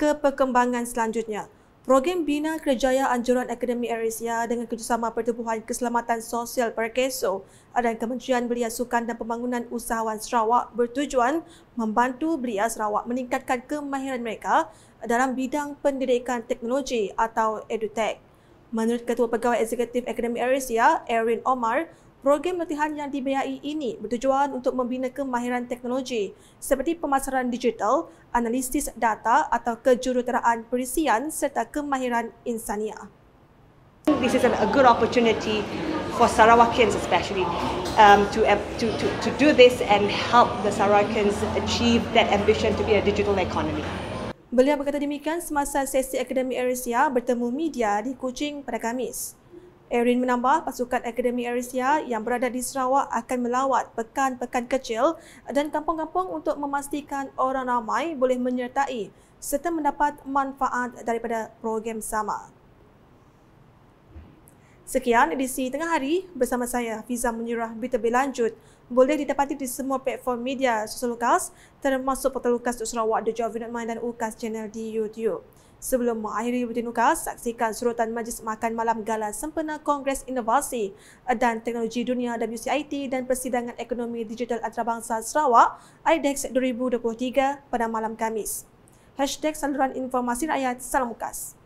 ke perkembangan selanjutnya. Program Bina Kerjaya Anjuran Akademi Erisia dengan kerjasama Pertubuhan Keselamatan Sosial Perkeso dan Kementerian Belia Sukan dan Pembangunan Usahawan Sarawak bertujuan membantu belia Sarawak meningkatkan kemahiran mereka dalam bidang pendidikan teknologi atau edutech. Menurut Ketua Pegawai Eksekutif Akademi Erisia, Erin Omar, Program latihan yang dibiayai ini bertujuan untuk membina kemahiran teknologi seperti pemasaran digital, analisis data atau kejuruteraan perisian serta kemahiran insania. This is a good opportunity for Sarawakians especially um, to, to, to, to do this and help the Sarawakians achieve that ambition to be a digital economy. Beliau berkata demikian semasa sesi Akademi Eresia bertemu media di Kuching pada Khamis. Erin menambah pasukan Akademi Erisia yang berada di Sarawak akan melawat pekan-pekan kecil dan kampung-kampung untuk memastikan orang ramai boleh menyertai serta mendapat manfaat daripada program sama. Sekian edisi tengah hari bersama saya Fiza Munirah Berita Berlanjut. Boleh didapati di semua platform media sosial Lukas termasuk portal Lukas untuk Sarawak, The Jovin Mind dan ukas channel di YouTube. Sebelum mengakhiri berita Lukas, saksikan sorotan Majlis Makan Malam Gala Sempena Kongres Inovasi dan Teknologi Dunia WCIT dan Persidangan Ekonomi Digital Antarabangsa Sarawak IDEX 2023 pada malam Kamis. Hashtag saluran informasi rakyat Salam Lukas.